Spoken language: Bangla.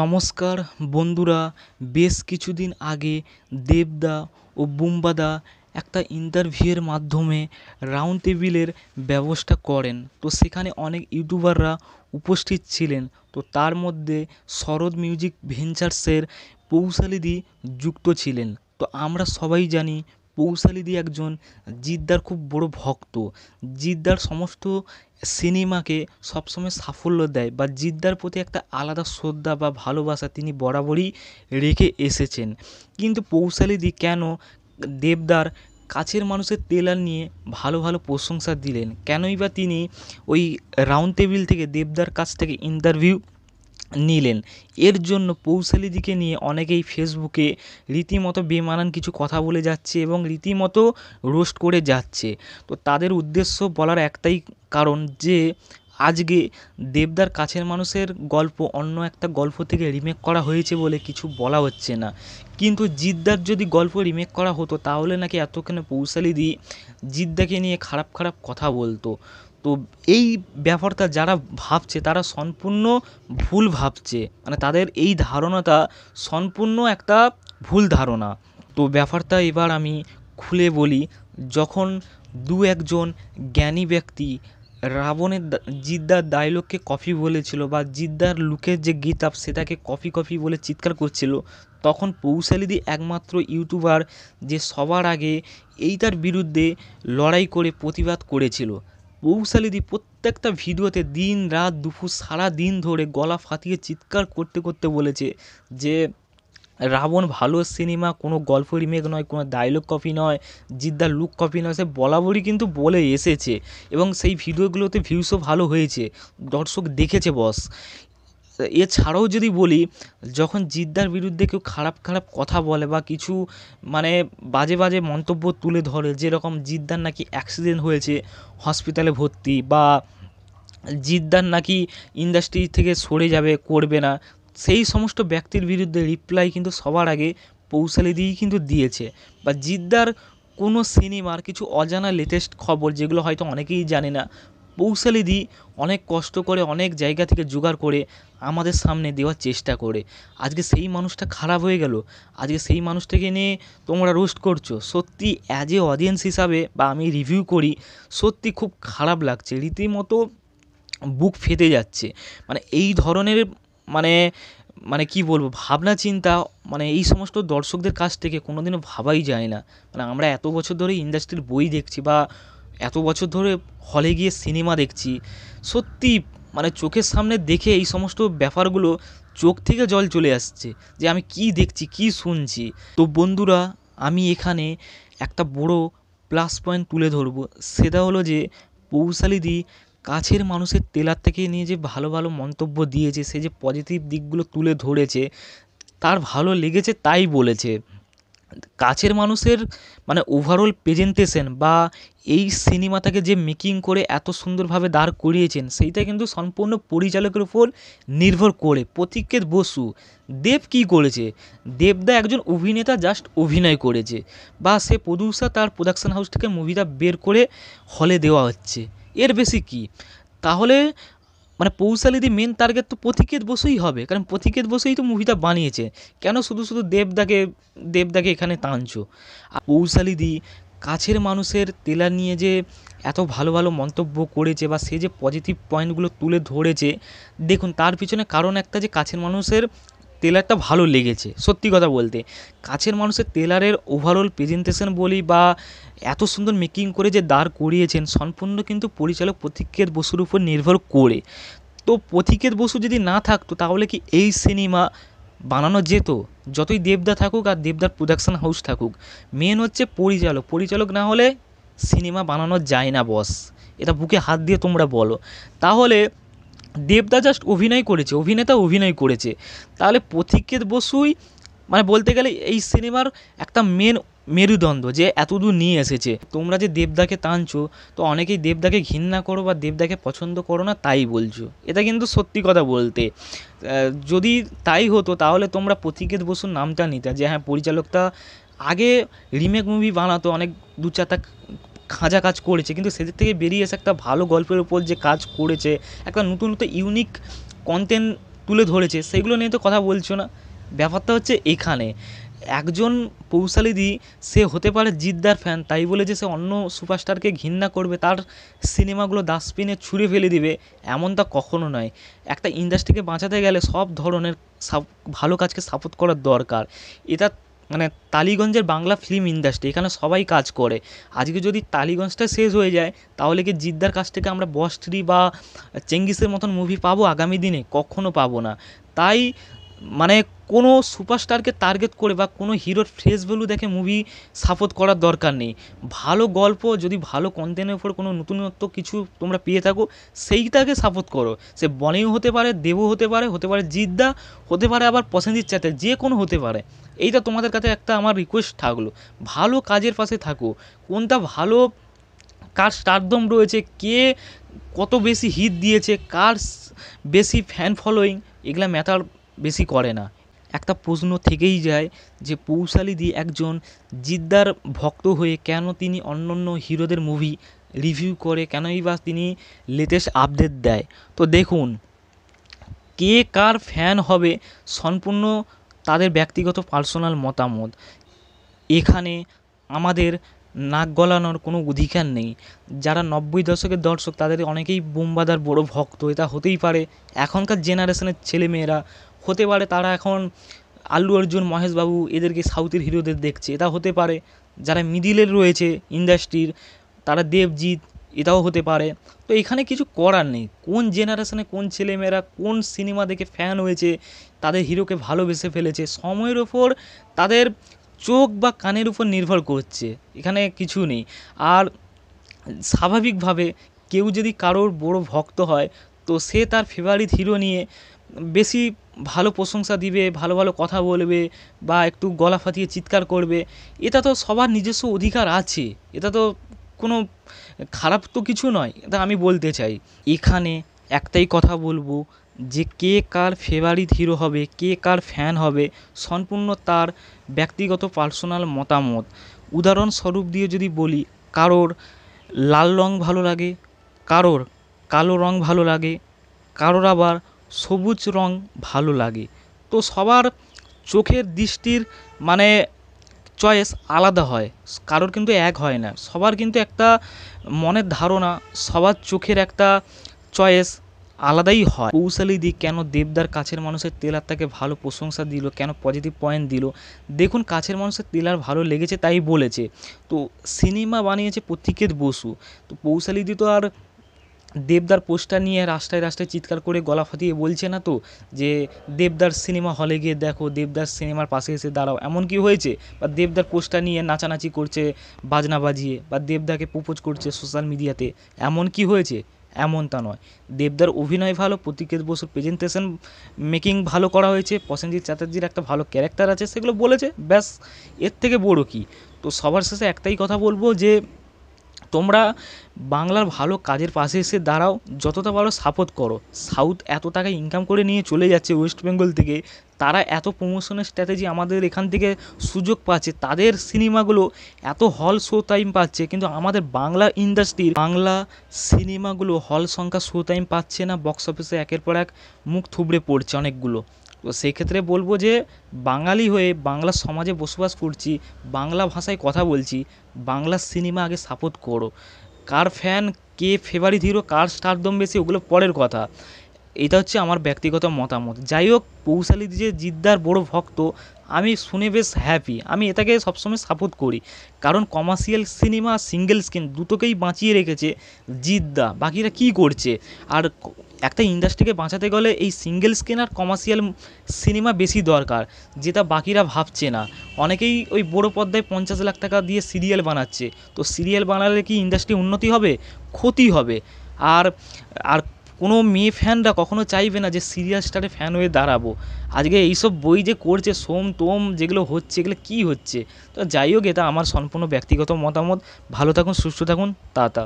নমস্কার বন্ধুরা বেশ কিছুদিন আগে দেবদা ও বুম্বাদা একটা ইন্টারভিউয়ের মাধ্যমে রাউন্ড টেবিলের ব্যবস্থা করেন তো সেখানে অনেক ইউটিউবাররা উপস্থিত ছিলেন তো তার মধ্যে শরৎ মিউজিক ভেঞ্চার্সের পৌশালিদি যুক্ত ছিলেন তো আমরা সবাই জানি পৌশালিদি একজন জিদ্দার খুব বড়ো ভক্ত জিদ্দার সমস্ত সিনেমাকে সবসময় সাফল্য দেয় বা জিদ্দার প্রতি একটা আলাদা শ্রদ্ধা বা ভালোবাসা তিনি বরাবরই রেখে এসেছেন কিন্তু পৌশালিদি কেন দেবদার কাছের মানুষের তেলার নিয়ে ভালো ভালো প্রশংসা দিলেন কেনই বা তিনি ওই রাউন্ড টেবিল থেকে দেবদার কাছ থেকে ইন্টারভিউ নিলেন এর জন্য পৌশালিদিকে নিয়ে অনেকেই ফেসবুকে রীতিমতো বেমানান কিছু কথা বলে যাচ্ছে এবং রীতিমতো রোস্ট করে যাচ্ছে তো তাদের উদ্দেশ্য বলার একটাই কারণ যে আজকে দেবদার কাছের মানুষের গল্প অন্য একটা গল্প থেকে রিমেক করা হয়েছে বলে কিছু বলা হচ্ছে না কিন্তু জিদ্দার যদি গল্প রিমেক করা হতো তাহলে নাকি এতক্ষণে পৌশালিদি জিদ্দাকে নিয়ে খারাপ খারাপ কথা বলতো তো এই ব্যাপারটা যারা ভাবছে তারা সম্পূর্ণ ভুল ভাবছে মানে তাদের এই ধারণাটা সম্পূর্ণ একটা ভুল ধারণা তো ব্যাপারটা এবার আমি খুলে বলি যখন দু একজন জ্ঞানী ব্যক্তি রাবণের জিদ্দার ডায়লগকে কফি বলেছিল বা জিদ্দার লুকের যে গীতাপ সেটাকে কফি কফি বলে চিৎকার করছিল তখন পৌশালিদি একমাত্র ইউটিউবার যে সবার আগে এইটার বিরুদ্ধে লড়াই করে প্রতিবাদ করেছিল দি প্রত্যেকটা ভিডিওতে দিন রাত দুপুর সারা দিন ধরে গলা ফাটিয়ে চিৎকার করতে করতে বলেছে যে রাবণ ভালো সিনেমা কোনো গল্প রিমেক নয় কোনো ডায়লগ কপি নয় জিদ্দার লুক কপি নয় সে বরাবরই কিন্তু বলে এসেছে এবং সেই ভিডিওগুলোতে ভিউসও ভালো হয়েছে দর্শক দেখেছে বস এছাড়াও যদি বলি যখন জিদ্দার বিরুদ্ধে কেউ খারাপ খারাপ কথা বলে বা কিছু মানে বাজে বাজে মন্তব্য তুলে ধরে যেরকম জিদ্দার নাকি অ্যাক্সিডেন্ট হয়েছে হসপিটালে ভর্তি বা জিদ্দার নাকি ইন্ডাস্ট্রি থেকে সরে যাবে করবে না সেই সমস্ত ব্যক্তির বিরুদ্ধে রিপ্লাই কিন্তু সবার আগে পৌঁছালে দিয়েই কিন্তু দিয়েছে বা জিদ্দার কোনো সিনেমার কিছু অজানা লেটেস্ট খবর যেগুলো হয়তো অনেকেই জানে না পৌঁছালে দিই অনেক কষ্ট করে অনেক জায়গা থেকে জোগাড় করে আমাদের সামনে দেওয়ার চেষ্টা করে আজকে সেই মানুষটা খারাপ হয়ে গেল আজকে সেই মানুষটাকে নিয়ে তোমরা রোস্ট করছো সত্যি অ্যাজ এ অডিয়েন্স হিসাবে বা আমি রিভিউ করি সত্যি খুব খারাপ লাগছে রীতিমতো বুক ফেটে যাচ্ছে মানে এই ধরনের মানে মানে কি বলবো ভাবনা চিন্তা মানে এই সমস্ত দর্শকদের কাছ থেকে কোনোদিনও ভাবাই যায় না মানে আমরা এত বছর ধরে ইন্ডাস্ট্রির বই দেখছি বা এত বছর ধরে হলে গিয়ে সিনেমা দেখছি সত্যি মানে চোখের সামনে দেখে এই সমস্ত ব্যাপারগুলো চোখ থেকে জল চলে আসছে যে আমি কি দেখছি কি শুনছি তো বন্ধুরা আমি এখানে একটা বড় প্লাস পয়েন্ট তুলে ধরব সেটা হলো যে পৌশালিদি কাছের মানুষের তেলার থেকে নিয়ে যে ভালো ভালো মন্তব্য দিয়েছে সে যে পজিটিভ দিকগুলো তুলে ধরেছে তার ভালো লেগেছে তাই বলেছে কাছের মানুষের মানে ওভারঅল প্রেজেন্টেশন বা এই সিনেমাটাকে যে মেকিং করে এত সুন্দরভাবে দাঁড় করিয়েছেন সেইটা কিন্তু সম্পূর্ণ পরিচালকের উপর নির্ভর করে প্রতীকের বসু দেব কি করেছে দেবদা একজন অভিনেতা জাস্ট অভিনয় করেছে বা সে প্রডিউসার তার প্রোডাকশান হাউস থেকে মুভিটা বের করে হলে দেওয়া হচ্ছে এর বেশি কি তাহলে মানে পৌশালিদি মেন টার্গেট তো পথিকেত বসুই হবে কারণ পথিকেত বসুই তো মুভিটা বানিয়েছে কেন শুধু শুধু দেবদাকে দেবদাকে এখানে টানছো আর পৌশালিদি কাছের মানুষের তেলা নিয়ে যে এত ভালো ভালো মন্তব্য করেছে বা সে যে পজিটিভ পয়েন্টগুলো তুলে ধরেছে দেখুন তার পিছনে কারণ একটা যে কাছের মানুষের ট্রেলারটা ভালো লেগেছে সত্যি কথা বলতে কাছের মানুষের ট্রেলারের ওভারঅল প্রেজেন্টেশন বলি বা এত সুন্দর মেকিং করে যে দাঁড় করিয়েছেন সম্পূর্ণ কিন্তু পরিচালক প্রতীকের বসুর উপর নির্ভর করে তো প্রতীকের বসু যদি না থাকতো তাহলে কি এই সিনেমা বানানো যেত যতই দেবদা থাকুক আর দেবদার প্রোডাকশন হাউস থাকুক মেন হচ্ছে পরিচালক পরিচালক না হলে সিনেমা বানানো যায় না বস এটা বুকে হাত দিয়ে তোমরা বলো তাহলে দেবদা জাস্ট অভিনয় করেছে অভিনেতা অভিনয় করেছে তাহলে পথিকের বসুই মানে বলতে গেলে এই সিনেমার একটা মেন মেরুদণ্ড যে এতদূর নিয়ে এসেছে তোমরা যে দেবদাকে টানছো তো অনেকেই দেবদাকে ঘৃণা করো বা দেবদাকে পছন্দ করো না তাই বলছো এটা কিন্তু সত্যি কথা বলতে যদি তাই হতো তাহলে তোমরা প্রতীকেত বসুর নামটা নিতে যে হ্যাঁ পরিচালকটা আগে রিমেক মুভি বানাতো অনেক দু চারটা খাঁজা কাজ করেছে কিন্তু সেদিক থেকে বেরিয়ে এসে একটা ভালো গল্পের ওপর যে কাজ করেছে একটা নতুন নতুন ইউনিক কন্টেন্ট তুলে ধরেছে সেগুলো নিয়ে তো কথা বলছো না ব্যাপারটা হচ্ছে এখানে একজন পৌশালিদি সে হতে পারে জিদ্দার ফ্যান তাই বলে যে সে অন্য সুপারস্টারকে ঘৃণা করবে তার সিনেমাগুলো ডাস্টবিনে ছুঁড়ে ফেলে দিবে এমনটা কখনো নয় একটা ইন্ডাস্ট্রিকে বাঁচাতে গেলে সব ধরনের সাপ ভালো কাজকে সাপোর্ট করার দরকার এটা মানে টালিগঞ্জের বাংলা ফিল্ম ইন্ডাস্ট্রি এখানে সবাই কাজ করে আজকে যদি টালিগঞ্জটা শেষ হয়ে যায় তাহলে কি জিদ্দার কাছ থেকে আমরা বস থ্রি বা চেঙ্গিসের মতন মুভি পাবো আগামী দিনে কখনও পাবো না তাই মানে কোনো সুপারস্টারকে টার্গেট করে বা কোনো হিরোর ফ্রেশ ভ্যালু দেখে মুভি সাপোর্ট করার দরকার নেই ভালো গল্প যদি ভালো কন্টেন্টের উপর কোনো নতুনত্ব কিছু তোমরা পেয়ে থাকো সেইটাকে সাপোর্ট করো সে বনেও হতে পারে দেবও হতে পারে হতে পারে জিদ্দা হতে পারে আবার পছন্দের চাতে যে কোনো হতে পারে এইটা তোমাদের কাছে একটা আমার রিকোয়েস্ট থাকলো ভালো কাজের পাশে থাকো কোনটা ভালো কার স্টারদম রয়েছে কে কত বেশি হিট দিয়েছে কার বেশি ফ্যান ফলোয়িং এগুলা ম্যাটার বেশি করে না একটা প্রশ্ন থেকেই যায় যে পৌশালিদি একজন জিদ্দার ভক্ত হয়ে কেন তিনি অন্য অন্য হিরোদের মুভি রিভিউ করে কেনই বা তিনি লেটেস্ট আপডেট দেয় তো দেখুন কে কার ফ্যান হবে সম্পূর্ণ তাদের ব্যক্তিগত পার্সোনাল মতামত এখানে আমাদের নাক গলানোর কোনো অধিকার নেই যারা নব্বই দশকের দর্শক তাদের অনেকেই বোমবাদার বড় ভক্ত এটা হতেই পারে এখনকার জেনারেশনের ছেলেমেয়েরা হতে পারে তারা এখন আল্লু অর্জুন মহেশবাবু এদেরকে সাউথের হিরোদের দেখছে এটা হতে পারে যারা মিডিলের রয়েছে ইন্ডাস্ট্রির তারা দেবজিৎ এটাও হতে পারে তো এখানে কিছু করার নেই কোন জেনারেশনে কোন ছেলেমেয়েরা কোন সিনেমা দেখে ফ্যান হয়েছে তাদের হিরোকে ভালোবেসে ফেলেছে সময়ের ওপর তাদের চোখ বা কানের উপর নির্ভর করছে এখানে কিছু নেই আর স্বাভাবিকভাবে কেউ যদি কারোর বড় ভক্ত হয় তো সে তার ফেভারিট হিরো নিয়ে বেশি ভালো প্রশংসা দিবে ভালো ভালো কথা বলবে বা একটু গলা ফাটিয়ে চিৎকার করবে এটা তো সবার নিজস্ব অধিকার আছে এটা তো কোনো খারাপ তো কিছু নয় এটা আমি বলতে চাই এখানে একটাই কথা বলবো যে কে কার ফেভারিট হিরো হবে কে কার ফ্যান হবে সম্পূর্ণ তার ব্যক্তিগত পার্সোনাল মতামত উদাহরণস্বরূপ দিয়ে যদি বলি কারোর লাল রং ভালো লাগে কারোর কালো রং ভালো লাগে কারোর আবার সবুজ রং ভালো লাগে তো সবার চোখের দৃষ্টির মানে চয়েস আলাদা হয় কারোর কিন্তু এক হয় না সবার কিন্তু একটা মনের ধারণা সবার চোখের একটা চয়েস আলাদাই হয় কৌশালী দিক কেন দেবদার কাছের মানুষের তেলার তাকে ভালো প্রশংসা দিল কেন পজিটিভ পয়েন্ট দিল দেখুন কাছের মানুষের তেলার ভালো লেগেছে তাই বলেছে তো সিনেমা বানিয়েছে প্রতীকের বসু তো কৌশালী দি তো আর দেবদার পোস্টার নিয়ে রাস্তায় রাস্তায় চিৎকার করে গলা ফাটিয়ে বলছে না তো যে দেবদার সিনেমা হলে গিয়ে দেখো দেবদার সিনেমার পাশে এসে দাঁড়াও এমন কি হয়েছে বা দেবদার পোস্টার নিয়ে নাচানাচি করছে বাজনা বাজিয়ে বা দেবদাকে প্রপোজ করছে সোশ্যাল মিডিয়াতে এমন কি হয়েছে এমনটা নয় দেবদার অভিনয় ভালো প্রতীকের বসুর প্রেজেন্টেশন মেকিং ভালো করা হয়েছে প্রসেনজিৎ চ্যাটার্জির একটা ভালো ক্যারেক্টার আছে সেগুলো বলেছে ব্যাস এর থেকে বড় কী তো সবার শেষে একটাই কথা বলবো যে তোমরা বাংলার ভালো কাজের পাশে এসে দাঁড়াও যতটা পারো সাপোর্ট করো সাউথ এত টাকা ইনকাম করে নিয়ে চলে যাচ্ছে ওয়েস্ট বেঙ্গল থেকে তারা এত প্রমোশনের স্ট্র্যাটেজি আমাদের এখান থেকে সুযোগ পাচ্ছে তাদের সিনেমাগুলো এত হল শো টাইম পাচ্ছে কিন্তু আমাদের বাংলা ইন্ডাস্ট্রির বাংলা সিনেমাগুলো হল সংখ্যা শো টাইম পাচ্ছে না বক্স অফিসে একের পর এক মুখ থুবড়ে পড়ছে অনেকগুলো তো সেই ক্ষেত্রে বলবো যে বাঙালি হয়ে বাংলা সমাজে বসবাস করছি বাংলা ভাষায় কথা বলছি বাংলা সিনেমা আগে সাপোর্ট করো কার ফ্যান কে ফেভারিট হিরো কার স্টারডম বেশি ওগুলো পরের কথা এটা হচ্ছে আমার ব্যক্তিগত মতামত যাই হোক পৌশালি যে জিদ্দার বড় ভক্ত আমি শুনে বেশ হ্যাপি আমি এটাকে সবসময় সাপোর্ট করি কারণ কমার্শিয়াল সিনেমা সিঙ্গেল স্ক্রিন দুটোকেই বাঁচিয়ে রেখেছে জিদ্দা বাকিরা কি করছে আর একটা ইন্ডাস্ট্রিকে বাঁচাতে গেলে এই সিঙ্গেল স্ক্রিন আর কমার্শিয়াল সিনেমা বেশি দরকার যেটা বাকিরা ভাবছে না অনেকেই ওই বড় পর্দায় পঞ্চাশ লাখ টাকা দিয়ে সিরিয়াল বানাচ্ছে তো সিরিয়াল বানালে কি ইন্ডাস্ট্রি উন্নতি হবে ক্ষতি হবে আর আর কোনো মেয়ে ফ্যানরা কখনো চাইবে না যে সিরিয়াল স্টারে ফ্যান হয়ে দাঁড়াবো আজকে এইসব বই যে করছে সোম টোম যেগুলো হচ্ছে এগুলো কী হচ্ছে তো যাই হোক এটা আমার সম্পূর্ণ ব্যক্তিগত মতামত ভালো থাকুন সুস্থ থাকুন তা